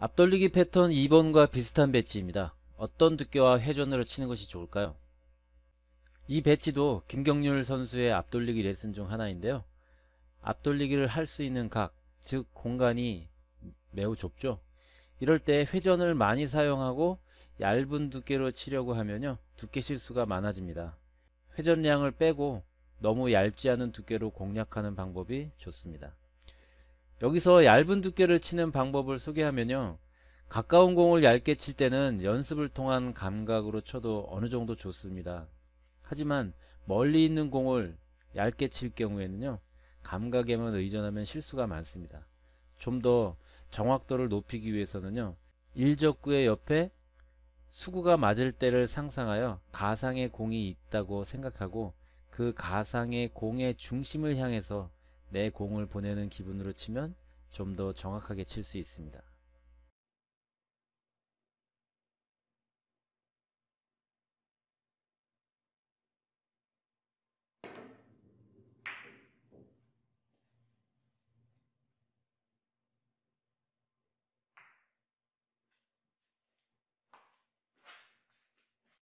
앞돌리기 패턴 2번과 비슷한 배치입니다. 어떤 두께와 회전으로 치는 것이 좋을까요? 이 배치도 김경률 선수의 앞돌리기 레슨 중 하나인데요. 앞돌리기를 할 수 있는 각, 즉 공간이 매우 좁죠. 이럴 때 회전을 많이 사용하고 얇은 두께로 치려고 하면요. 두께 실수가 많아집니다. 회전량을 빼고 너무 얇지 않은 두께로 공략하는 방법이 좋습니다. 여기서 얇은 두께를 치는 방법을 소개하면요. 가까운 공을 얇게 칠 때는 연습을 통한 감각으로 쳐도 어느 정도 좋습니다. 하지만 멀리 있는 공을 얇게 칠 경우에는요. 감각에만 의존하면 실수가 많습니다. 좀 더 정확도를 높이기 위해서는요. 일적구의 옆에 수구가 맞을 때를 상상하여 가상의 공이 있다고 생각하고 그 가상의 공의 중심을 향해서 내 공을 보내는 기분으로 치면 좀 더 정확하게 칠 수 있습니다.